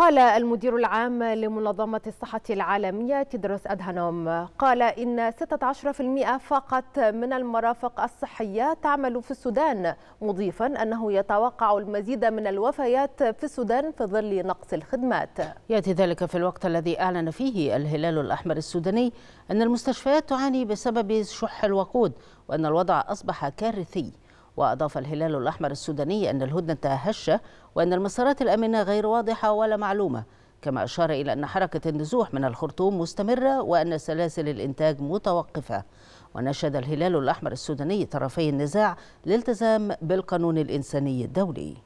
قال المدير العام لمنظمة الصحة العالمية تدرس أدهانوم قال إن 16% فقط من المرافق الصحية تعمل في السودان مضيفا أنه يتوقع المزيد من الوفيات في السودان في ظل نقص الخدمات يأتي ذلك في الوقت الذي أعلن فيه الهلال الأحمر السوداني أن المستشفيات تعاني بسبب شح الوقود وأن الوضع أصبح كارثي وأضاف الهلال الأحمر السوداني أن الهدنة هشة وأن المسارات الأمنة غير واضحة ولا معلومة كما أشار إلى أن حركة النزوح من الخرطوم مستمرة وأن سلاسل الإنتاج متوقفة ونشد الهلال الأحمر السوداني طرفي النزاع لالتزام بالقانون الإنساني الدولي